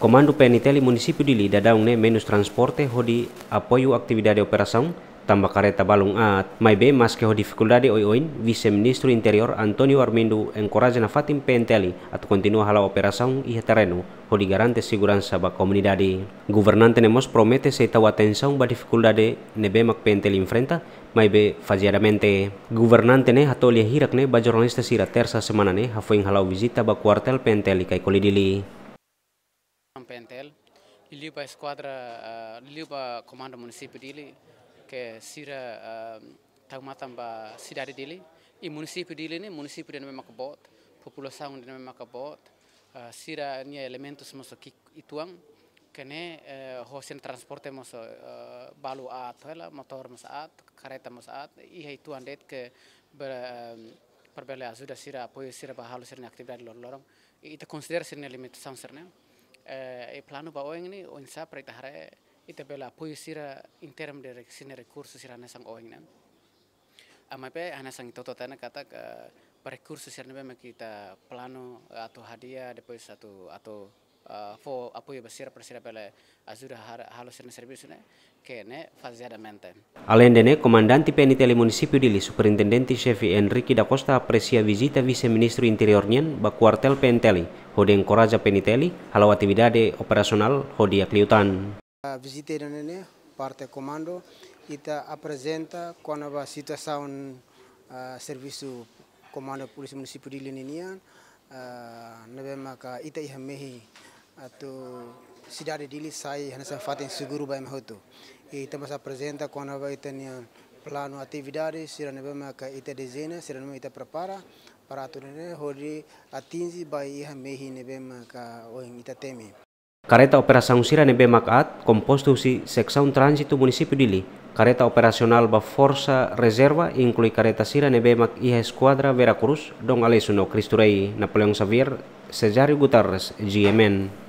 Komando Peniteli Munisipi Dili dadaung ne menus transporte hodi apoio aktividade operasong tamba kareta balung a mai be mas hodi ho dificuldade oi oin vice-ministro interior Antonio Armindo encoraja na fatim penteli at kontinua hala operasaun iha terenu hodi garante siguransa ba komunidade governante nemos promete se tau atenção ba dificuldade ne be mak penteli enfrenta mai be faziadamente governante ne hatolia hirak ne ba jornalista sira tersa semana ne hafoing halau visita ba kuartel penteli kai kolidili Liu lieu uh, uh, ba esquadra, Liu ba komando município dele, ke sira taumatan ba cidade dele, I município dele ne município uh, dele memang kabot, população dele memang kebot, sira ni elementus moso kik ituang, kene hosen transporte moso balu at, motor moso at, kereta moso at, iya ituan det ke per belle ajuda sira apoio sira ni halu sira aktividade lor lorong, e, ita considera sira limitação sira ni e eh, eh, planu ba oeng ni oeng sa preta hare bela pui sira interim direksi de sine recurso sira ne sang oeng nan ama pe ana sang toto tana kata kursus sira na kita plano atau hadiah depois satu atau fo apoio basira para pela har, halo sirna serviço né que né faseadamente Além de né comandante penitele município de Li superintendenti chefi Enrique da Costa apresia visita vice-ministro interior nian ba kuartel Penteli hodeng koraja peniteli halawati bidade operasional hodia kliutan. A visita parte komando kita apresenta kona ba situasaun uh, servisu komando polisi municipal de Leninian uh, nabema ita ihamehi mehi cidade de dili sai hana sa fatin suguru hoto e ita masa apresenta quando vai ter plano atividade sira nabema ka ita dezena sira nabema ita prepara और आतुरने होरी अतींजी बाई हमें ही नेबे मका ओहिंग Kareta nebe makat kompostusi seksaun transitu municipio dili. Kareta operasional ba reserva inclui kareta sira nebe mak iha escuadra Veracruz dong alesuno Cristurei Napoleon Xavier Cesare Guterres GMN.